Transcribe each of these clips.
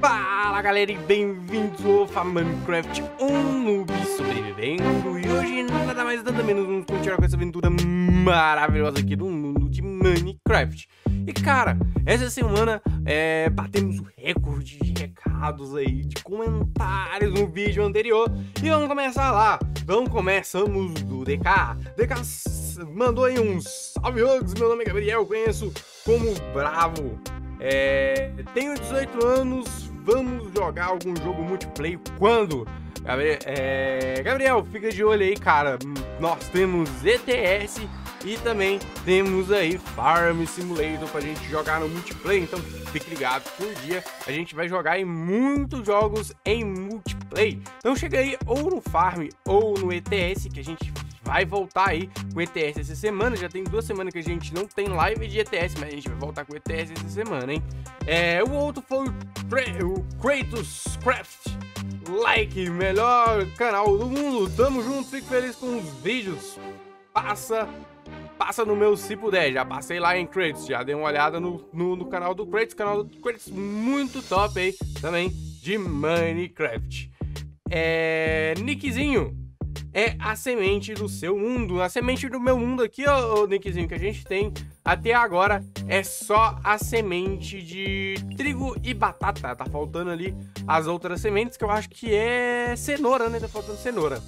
Fala galera e bem-vindos ao Minecraft, um noob sobrevivendo E hoje nada mais nada menos vamos continuar com essa aventura maravilhosa aqui do mundo de Minecraft E cara, essa semana é, batemos o recorde de recados aí, de comentários no vídeo anterior E vamos começar lá, então começamos do DK DK mandou aí um salve hugs, meu nome é Gabriel, conheço como Bravo é, tenho 18 anos, vamos jogar algum jogo multiplayer quando? Gabriel, é... Gabriel, fica de olho aí, cara. Nós temos ETS e também temos aí Farm Simulator pra gente jogar no multiplayer, então fique ligado, por dia a gente vai jogar em muitos jogos em multiplayer. Então chega aí ou no Farm ou no ETS que a gente vai voltar aí com ETS essa semana. Já tem duas semanas que a gente não tem live de ETS, mas a gente vai voltar com ETS essa semana, hein? É, o outro foi o, o Kratos Craft. Like, melhor canal do mundo. Tamo junto, fico feliz com os vídeos. Passa passa no meu se puder. Já passei lá em Kratos, já dei uma olhada no, no, no canal do Kratos. canal do Kratos muito top aí também de Minecraft. É. Nickzinho, é a semente do seu mundo. A semente do meu mundo aqui, o Nickzinho, que a gente tem até agora é só a semente de trigo e batata. Tá faltando ali as outras sementes, que eu acho que é cenoura, né? Tá faltando cenoura.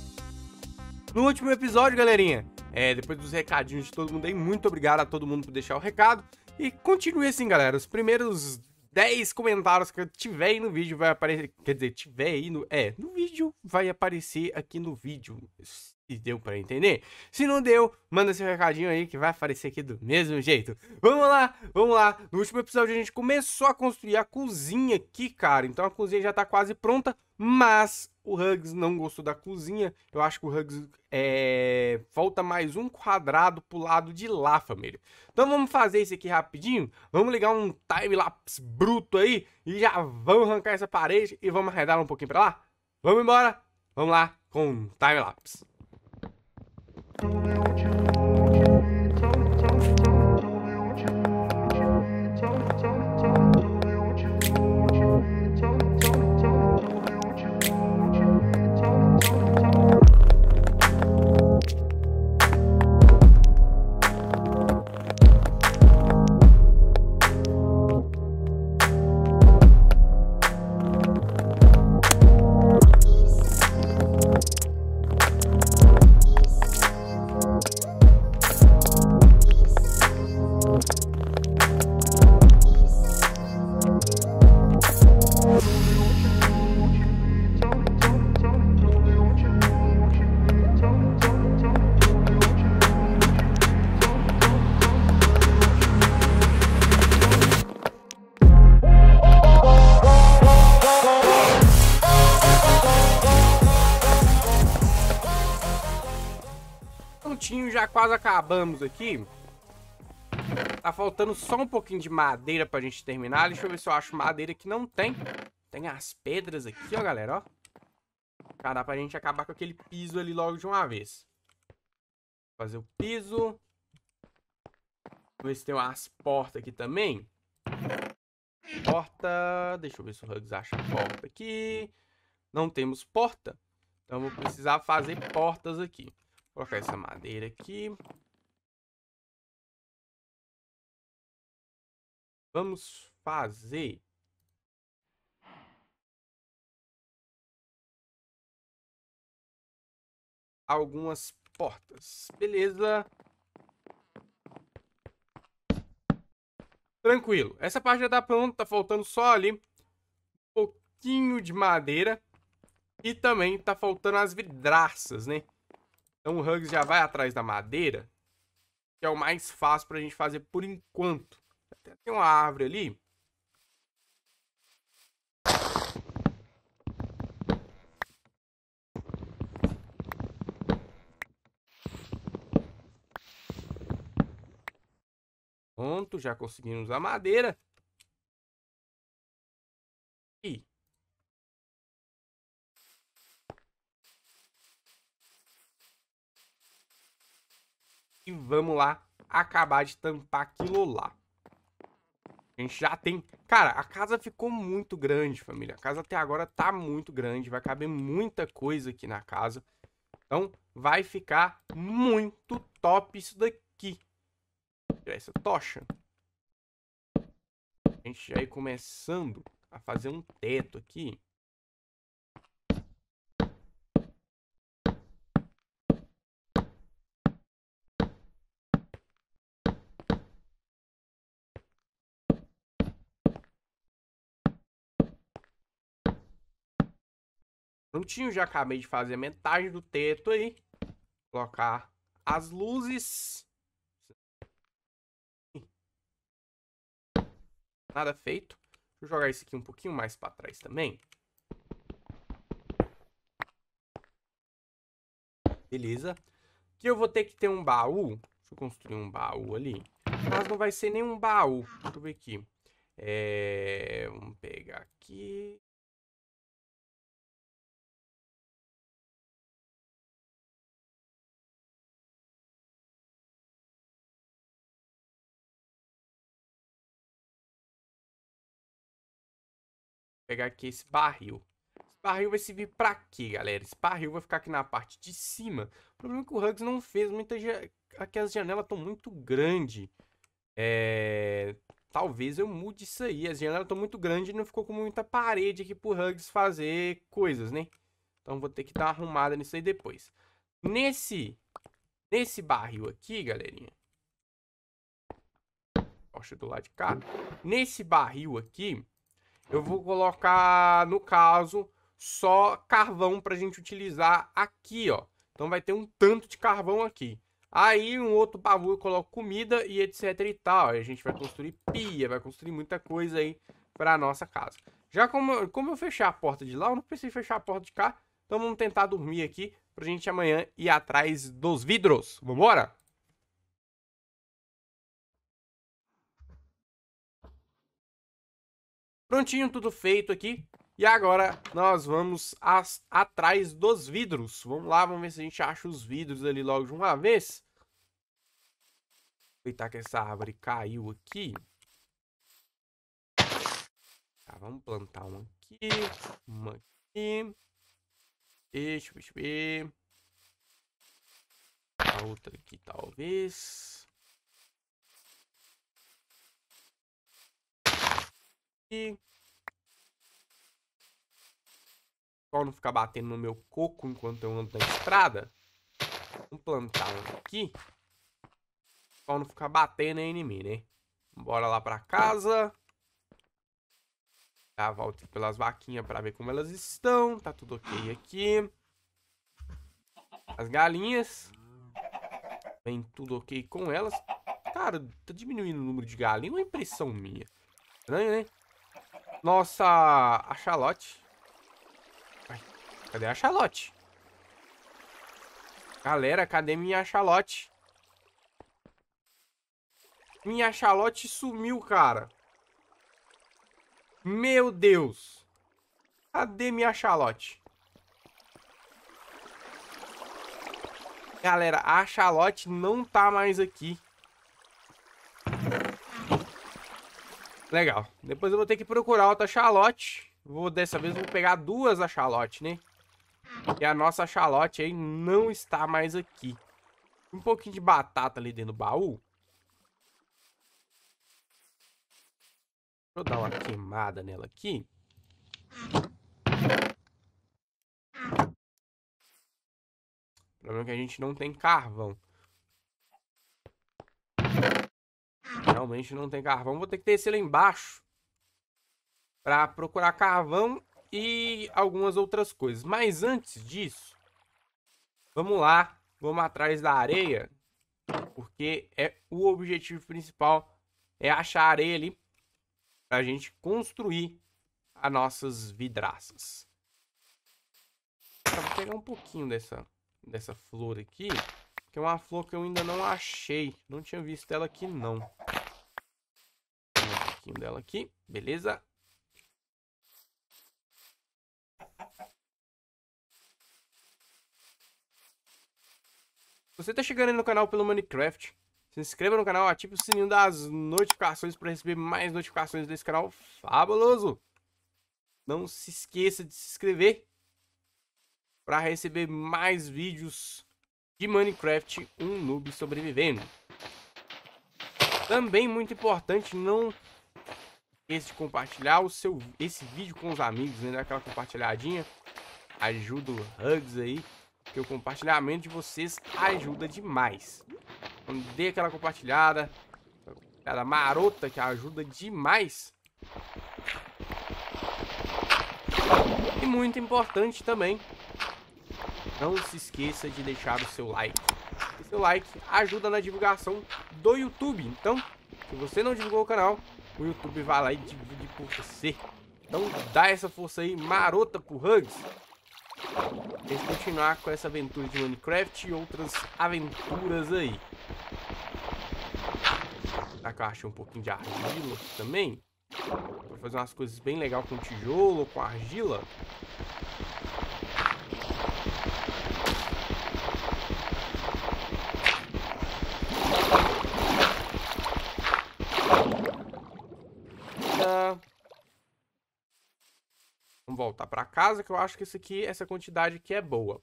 No último episódio, galerinha, é, depois dos recadinhos de todo mundo aí, muito obrigado a todo mundo por deixar o recado. E continue assim, galera. Os primeiros 10 comentários que eu tiver aí no vídeo vai aparecer. Quer dizer, tiver aí no. É, no vídeo vai aparecer aqui no vídeo. Se deu para entender. Se não deu, manda seu recadinho aí que vai aparecer aqui do mesmo jeito. Vamos lá, vamos lá. No último episódio a gente começou a construir a cozinha aqui, cara. Então a cozinha já tá quase pronta, mas o Hugs não gostou da cozinha. Eu acho que o Hugs é... falta mais um quadrado pro lado de lá, família. Então vamos fazer isso aqui rapidinho. Vamos ligar um time-lapse bruto aí e já vamos arrancar essa parede e vamos arredar um pouquinho pra lá. Vamos embora? Vamos lá com um time-lapse. já quase acabamos aqui. Tá faltando só um pouquinho de madeira pra gente terminar. Deixa eu ver se eu acho madeira que não tem. Tem as pedras aqui, ó, galera, ó. Já dá pra gente acabar com aquele piso ali logo de uma vez. Fazer o piso. Ver se tem umas portas aqui também. Porta. Deixa eu ver se o Hugs acha porta aqui. Não temos porta. Então vou precisar fazer portas aqui colocar essa madeira aqui. Vamos fazer... Algumas portas. Beleza. Tranquilo. Essa parte já tá pronta. Tá faltando só ali um pouquinho de madeira. E também tá faltando as vidraças, né? Então o Hugs já vai atrás da madeira, que é o mais fácil pra gente fazer por enquanto. Até tem uma árvore ali. Pronto, já conseguimos a madeira. E vamos lá acabar de tampar aquilo lá. A gente já tem... Cara, a casa ficou muito grande, família. A casa até agora tá muito grande. Vai caber muita coisa aqui na casa. Então, vai ficar muito top isso daqui. Essa tocha. A gente já ir começando a fazer um teto aqui. prontinho. Já acabei de fazer metade do teto aí. Colocar as luzes. Nada feito. Deixa eu jogar isso aqui um pouquinho mais para trás também. Beleza. Aqui eu vou ter que ter um baú. Deixa eu construir um baú ali. Mas não vai ser nenhum baú. Deixa eu ver aqui. É... Vamos pegar aqui. pegar aqui esse barril. Esse barril vai servir pra quê, galera? Esse barril vai ficar aqui na parte de cima. O problema é que o Hugs não fez muita... Aqui as janelas estão muito grandes. É... Talvez eu mude isso aí. As janelas estão muito grandes e não ficou com muita parede aqui pro Hugs fazer coisas, né? Então vou ter que dar uma arrumada nisso aí depois. Nesse... Nesse barril aqui, galerinha. Rocha do lado de cá. Nesse barril aqui, eu vou colocar, no caso, só carvão para a gente utilizar aqui, ó. Então vai ter um tanto de carvão aqui. Aí um outro baú eu coloco comida e etc e tal. Aí a gente vai construir pia, vai construir muita coisa aí para nossa casa. Já como, como eu fechar a porta de lá, eu não preciso fechar a porta de cá. Então vamos tentar dormir aqui pra gente amanhã ir atrás dos vidros. Vambora? Prontinho, tudo feito aqui. E agora nós vamos as, atrás dos vidros. Vamos lá, vamos ver se a gente acha os vidros ali logo de uma vez. Aproveitar que essa árvore caiu aqui. Tá, vamos plantar uma aqui, uma aqui. Deixa, deixa eu ver. A outra aqui, talvez. aqui. não ficar batendo no meu coco enquanto eu ando na estrada. Vamos plantar um aqui. Qual não ficar batendo em mim, né? Bora lá pra casa. Dá a volta pelas vaquinhas pra ver como elas estão. Tá tudo ok aqui. As galinhas. Vem tudo ok com elas. Cara, tá diminuindo o número de galinhas. Uma impressão minha. Estranho, né? Nossa, a Charlotte. Ai, cadê a Charlotte? Galera, cadê minha Charlotte? Minha Charlotte sumiu, cara. Meu Deus. Cadê minha Charlotte? Galera, a Charlotte não tá mais aqui. Legal. Depois eu vou ter que procurar outra Charlotte. Vou, dessa vez vou pegar duas da Charlotte, né? E a nossa Charlotte aí não está mais aqui. Um pouquinho de batata ali dentro do baú. Deixa eu dar uma queimada nela aqui. O problema é que a gente não tem carvão. Realmente não tem carvão. Vou ter que descer lá embaixo para procurar carvão e algumas outras coisas. Mas antes disso, vamos lá. Vamos atrás da areia, porque é o objetivo principal é achar areia ali pra gente construir as nossas vidraças. Tá, vou pegar um pouquinho dessa, dessa flor aqui, que é uma flor que eu ainda não achei. Não tinha visto ela aqui, não pouquinho dela aqui, beleza? Se você está chegando no canal pelo Minecraft, se inscreva no canal, ative o sininho das notificações para receber mais notificações desse canal fabuloso. Não se esqueça de se inscrever para receber mais vídeos de Minecraft um noob sobrevivendo. Também muito importante, não esse de compartilhar o seu, esse vídeo com os amigos, né? aquela compartilhadinha. Ajuda o Hugs aí. Porque o compartilhamento de vocês ajuda demais. Então dê aquela compartilhada. Aquela marota que ajuda demais. E muito importante também. Não se esqueça de deixar o seu like. O seu like ajuda na divulgação do YouTube. Então, se você não divulgou o canal, o YouTube vai lá e divide com você. Então dá essa força aí marota pro Hugs. Eles continuar com essa aventura de Minecraft e outras aventuras aí. Tá que eu achei um pouquinho de argila também. Pra fazer umas coisas bem legais com tijolo, com argila. voltar para casa, que eu acho que esse aqui, essa quantidade aqui é boa.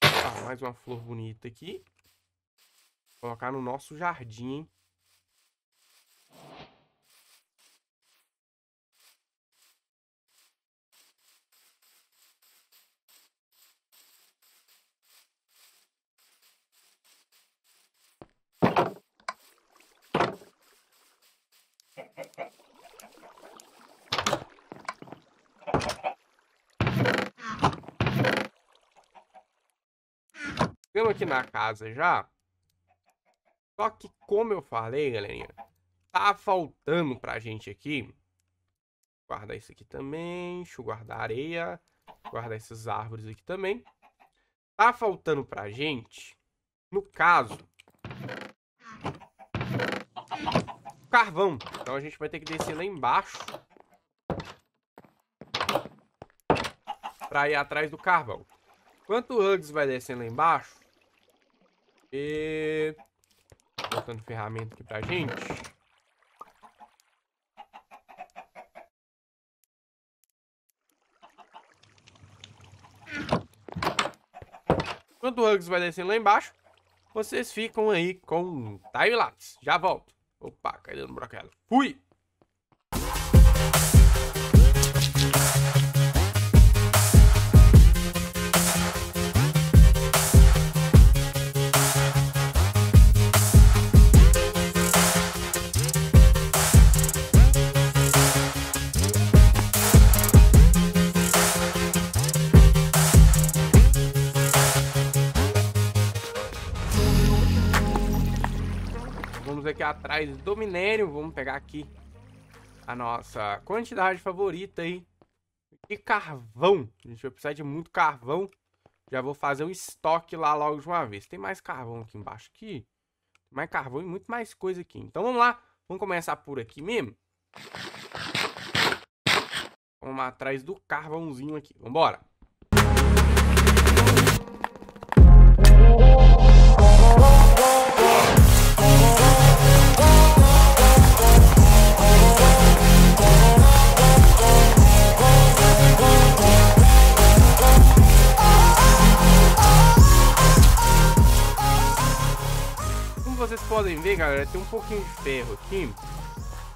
Tá, mais uma flor bonita aqui. Vou colocar no nosso jardim, hein? na casa já. Só que, como eu falei, galerinha, tá faltando pra gente aqui. guardar isso aqui também. Deixa eu guardar areia. guardar essas árvores aqui também. Tá faltando pra gente, no caso, carvão. Então a gente vai ter que descer lá embaixo pra ir atrás do carvão. Enquanto o Hugs vai descendo lá embaixo, e... Botando ferramenta aqui pra gente. Enquanto o Hugs vai descendo lá embaixo, vocês ficam aí com Time Lapse. Já volto. Opa, caiu no broquelo. Fui! atrás do minério. Vamos pegar aqui a nossa quantidade favorita aí de carvão. A gente vai precisar de muito carvão. Já vou fazer um estoque lá logo de uma vez. Tem mais carvão aqui embaixo aqui. Mais carvão e muito mais coisa aqui. Então vamos lá. Vamos começar por aqui mesmo. Vamos atrás do carvãozinho aqui. Vambora. podem ver, galera, tem um pouquinho de ferro aqui.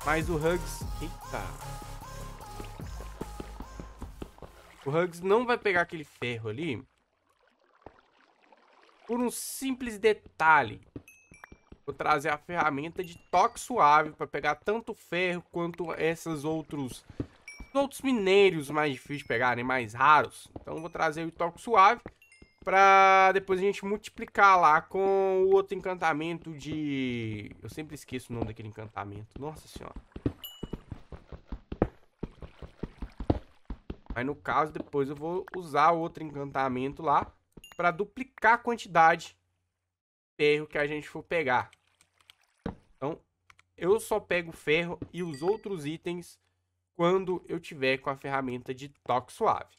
Mas o Hugs... Eita! O Hugs não vai pegar aquele ferro ali. Por um simples detalhe. Vou trazer a ferramenta de toque suave para pegar tanto ferro quanto esses outros outros minérios mais difíceis de pegarem, mais raros. Então vou trazer o toque suave. Pra depois a gente multiplicar lá com o outro encantamento de... Eu sempre esqueço o nome daquele encantamento. Nossa senhora. Aí no caso, depois eu vou usar outro encantamento lá pra duplicar a quantidade de ferro que a gente for pegar. Então, eu só pego ferro e os outros itens quando eu tiver com a ferramenta de toque suave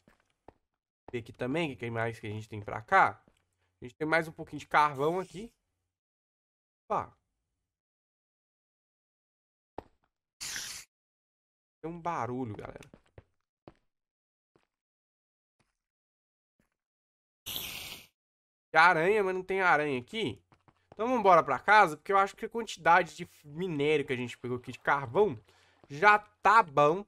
ver aqui também é o que mais que a gente tem pra cá. A gente tem mais um pouquinho de carvão aqui. Opa. Tem um barulho, galera. Tem aranha, mas não tem aranha aqui. Então vamos embora pra casa, porque eu acho que a quantidade de minério que a gente pegou aqui de carvão já tá bom.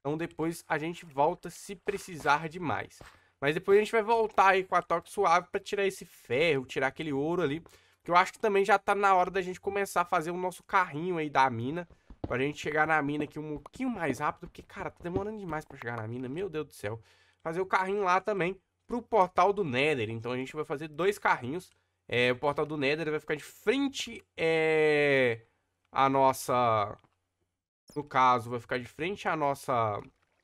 Então depois a gente volta se precisar de mais. Mas depois a gente vai voltar aí com a toque suave para tirar esse ferro, tirar aquele ouro ali. Que eu acho que também já tá na hora da gente começar a fazer o nosso carrinho aí da mina. Pra gente chegar na mina aqui um pouquinho mais rápido. Porque, cara, tá demorando demais pra chegar na mina. Meu Deus do céu. Fazer o carrinho lá também pro portal do Nether. Então a gente vai fazer dois carrinhos. É, o portal do Nether vai ficar de frente é, a nossa... No caso, vai ficar de frente a nossa...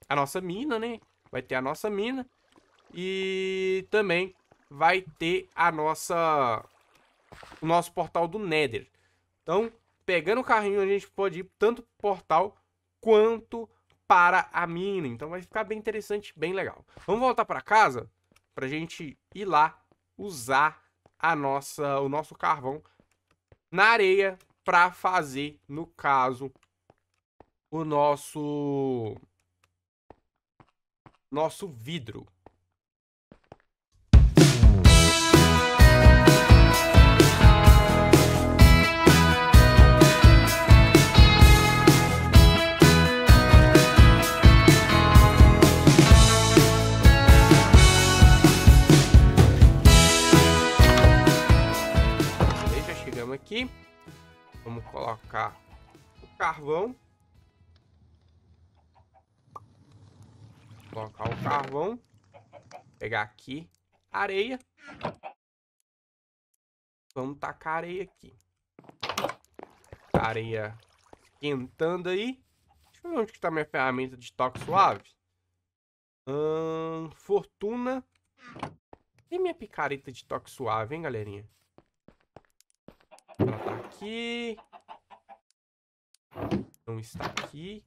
A nossa mina, né? Vai ter a nossa mina. E também vai ter a nossa o nosso portal do Nether. Então, pegando o carrinho, a gente pode ir tanto pro portal quanto para a mina. Então vai ficar bem interessante, bem legal. Vamos voltar para casa pra gente ir lá usar a nossa o nosso carvão na areia para fazer, no caso, o nosso nosso vidro. chama aqui. Vamos colocar o carvão. Colocar o carvão. Pegar aqui areia. Vamos tacar areia aqui. Areia esquentando aí. Deixa eu ver onde que tá minha ferramenta de toque suave. Hum, fortuna. E minha picareta de toque suave, hein, galerinha? Ela tá aqui. Não está aqui.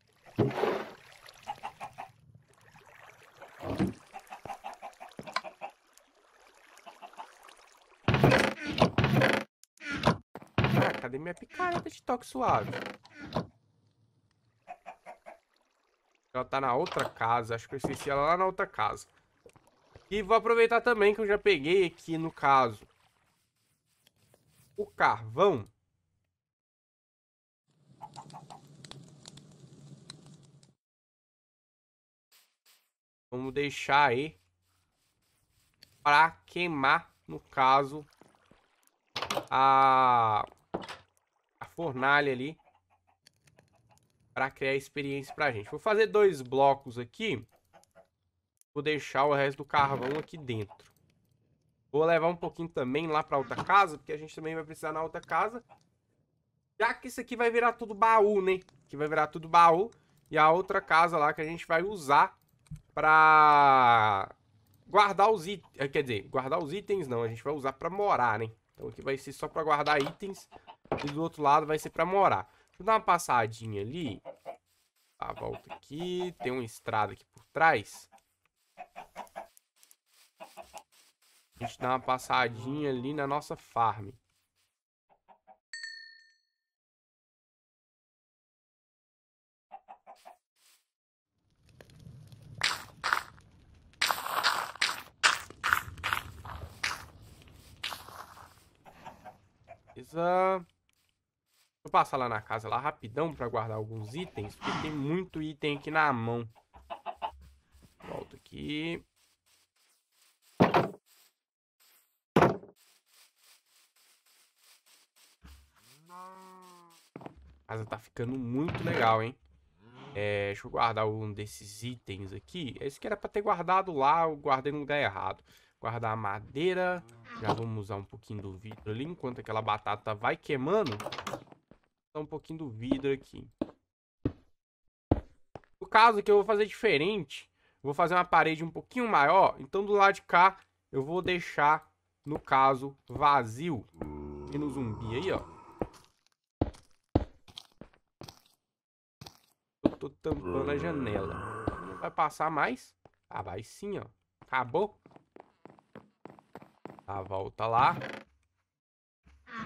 Ah, cadê minha picareta de toque suave? Ela tá na outra casa. Acho que eu esqueci ela lá na outra casa. E vou aproveitar também que eu já peguei aqui, no caso, o carvão. Vamos deixar aí para queimar, no caso, a, a fornalha ali para criar experiência para a gente. Vou fazer dois blocos aqui. Vou deixar o resto do carvão aqui dentro. Vou levar um pouquinho também lá pra outra casa, porque a gente também vai precisar na outra casa. Já que isso aqui vai virar tudo baú, né? Que vai virar tudo baú. E a outra casa lá que a gente vai usar pra guardar os itens. Eh, quer dizer, guardar os itens não, a gente vai usar pra morar, né? Então aqui vai ser só pra guardar itens. E do outro lado vai ser pra morar. Vou dar uma passadinha ali. Tá, volta aqui. Tem uma estrada aqui por trás. A gente dá uma passadinha ali na nossa farm. Beleza. Vou passar lá na casa lá rapidão para guardar alguns itens, porque tem muito item aqui na mão. Volto aqui. casa tá ficando muito legal, hein? É, deixa eu guardar um desses itens aqui. Esse é que era pra ter guardado lá, eu guardei no lugar errado. Guardar a madeira. Já vamos usar um pouquinho do vidro ali, enquanto aquela batata vai queimando. Usar um pouquinho do vidro aqui. No caso que eu vou fazer diferente, vou fazer uma parede um pouquinho maior. Então do lado de cá eu vou deixar, no caso, vazio. E no zumbi aí, ó. tô tampando a janela. Não vai passar mais? Ah, vai sim, ó. Acabou. Tá, volta lá.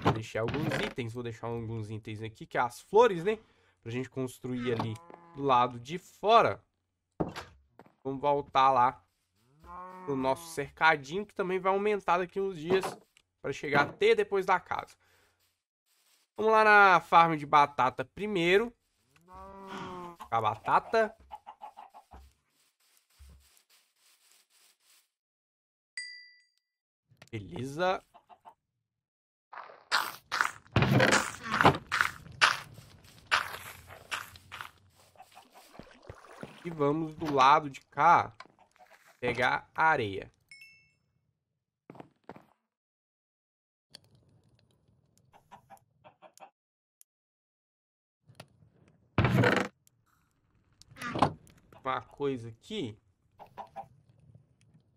Vou deixar alguns itens. Vou deixar alguns itens aqui, que é as flores, né? Pra gente construir ali do lado de fora. Vamos voltar lá pro nosso cercadinho, que também vai aumentar daqui uns dias para chegar até depois da casa. Vamos lá na farm de batata primeiro a batata. Beleza. E vamos do lado de cá pegar a areia. uma coisa aqui.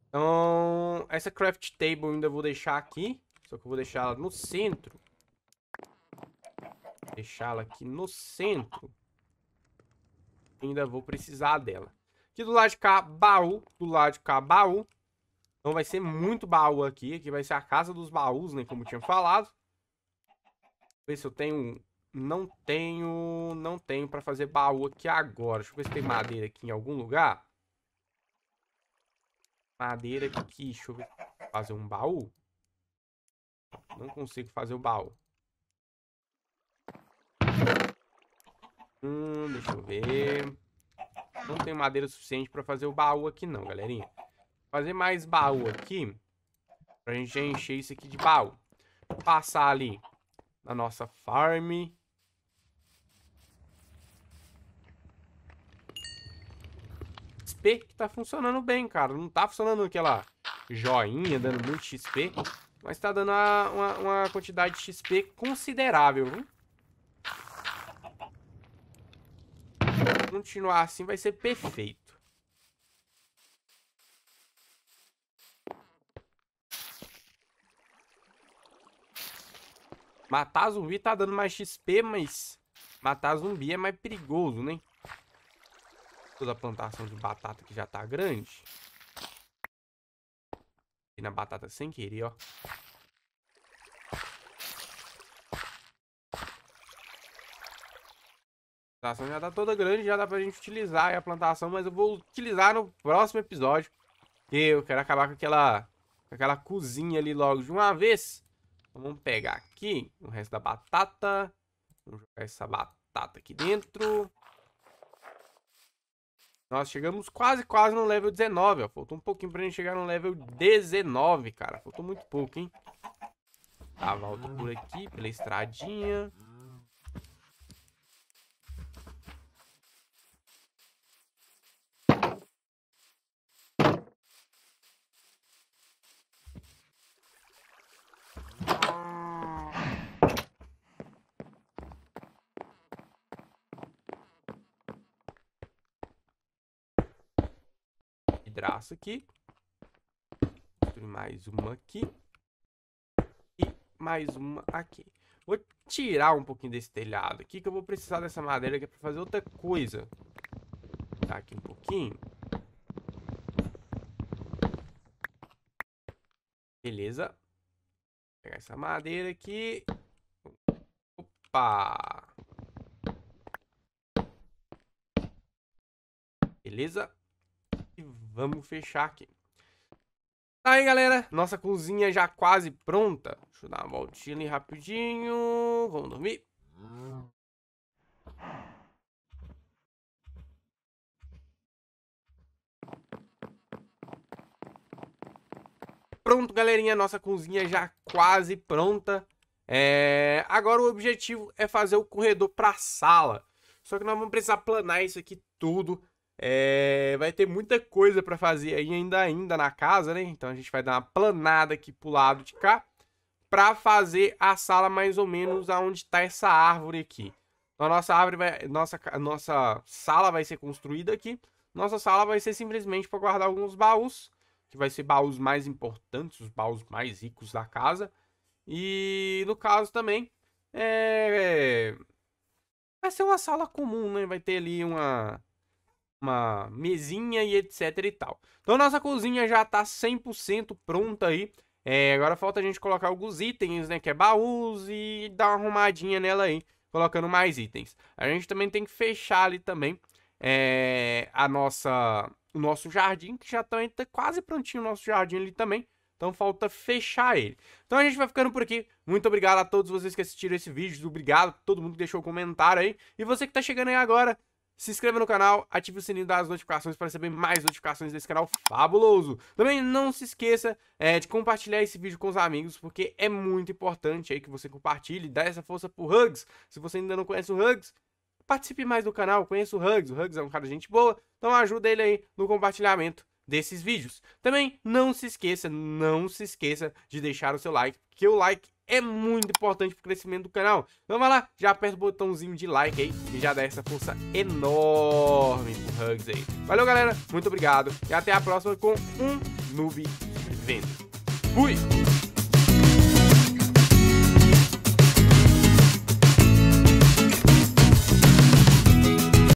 Então, essa craft table ainda vou deixar aqui. Só que eu vou deixar ela no centro. Deixá-la aqui no centro. Ainda vou precisar dela. Aqui do lado de cá, baú. Do lado de cá, baú. Então vai ser muito baú aqui. Aqui vai ser a casa dos baús, né? Como tinha falado. Ver se eu tenho não tenho, não tenho para fazer baú aqui agora. Deixa eu ver se tem madeira aqui em algum lugar. Madeira aqui, deixa eu ver. Fazer um baú? Não consigo fazer o baú. Hum, deixa eu ver. Não tem madeira suficiente para fazer o baú aqui não, galerinha. Fazer mais baú aqui. Pra gente encher isso aqui de baú. Passar ali na nossa farm. que tá funcionando bem, cara. Não tá funcionando aquela joinha dando muito XP, mas tá dando uma, uma, uma quantidade de XP considerável, viu? Continuar assim vai ser perfeito. Matar zumbi tá dando mais XP, mas matar zumbi é mais perigoso, né? toda a plantação de batata que já tá grande. E na batata sem querer, ó. A plantação já tá toda grande, já dá pra gente utilizar a plantação, mas eu vou utilizar no próximo episódio. que eu quero acabar com aquela, com aquela cozinha ali logo de uma vez. Então vamos pegar aqui o resto da batata. Vamos jogar essa batata aqui dentro. Nós chegamos quase, quase no level 19, ó. Faltou um pouquinho pra gente chegar no level 19, cara. Faltou muito pouco, hein? Tá, volta por aqui, pela estradinha. espaço aqui. Construir mais uma aqui. E mais uma aqui. Vou tirar um pouquinho desse telhado aqui, que eu vou precisar dessa madeira aqui para fazer outra coisa. Tá aqui um pouquinho. Beleza. Vou pegar essa madeira aqui. Opa! Beleza. Vamos fechar aqui. Tá aí, galera. Nossa cozinha já quase pronta. Deixa eu dar uma voltinha ali rapidinho. Vamos dormir. Pronto, galerinha. Nossa cozinha já quase pronta. É... Agora o objetivo é fazer o corredor para a sala. Só que nós vamos precisar planar isso aqui tudo é, vai ter muita coisa para fazer aí ainda, ainda na casa, né? Então a gente vai dar uma planada aqui pro lado de cá para fazer a sala mais ou menos aonde tá essa árvore aqui. Então a nossa árvore vai, nossa, nossa sala vai ser construída aqui. Nossa sala vai ser simplesmente para guardar alguns baús, que vai ser baús mais importantes, os baús mais ricos da casa. E no caso também é, vai ser uma sala comum, né? Vai ter ali uma uma mesinha e etc e tal. Então nossa cozinha já tá 100% pronta aí. É, agora falta a gente colocar alguns itens, né, que é baús e dar uma arrumadinha nela aí, colocando mais itens. A gente também tem que fechar ali também é, a nossa, o nosso jardim, que já tá, tá quase prontinho o nosso jardim ali também. Então falta fechar ele. Então a gente vai ficando por aqui. Muito obrigado a todos vocês que assistiram esse vídeo. Obrigado a todo mundo que deixou o comentário aí. E você que está chegando aí agora, se inscreva no canal, ative o sininho das notificações para receber mais notificações desse canal fabuloso. Também não se esqueça é, de compartilhar esse vídeo com os amigos, porque é muito importante aí que você compartilhe, dá essa força pro Hugs. Se você ainda não conhece o Hugs, participe mais do canal, conheça o Hugs. O Hugs é um cara de gente boa, então ajuda ele aí no compartilhamento desses vídeos. Também não se esqueça, não se esqueça de deixar o seu like, que o like é muito importante pro crescimento do canal. Então vai lá, já aperta o botãozinho de like aí e já dá essa força enorme pro Hugs aí. Valeu, galera. Muito obrigado. E até a próxima com um Noob Vendo. Fui!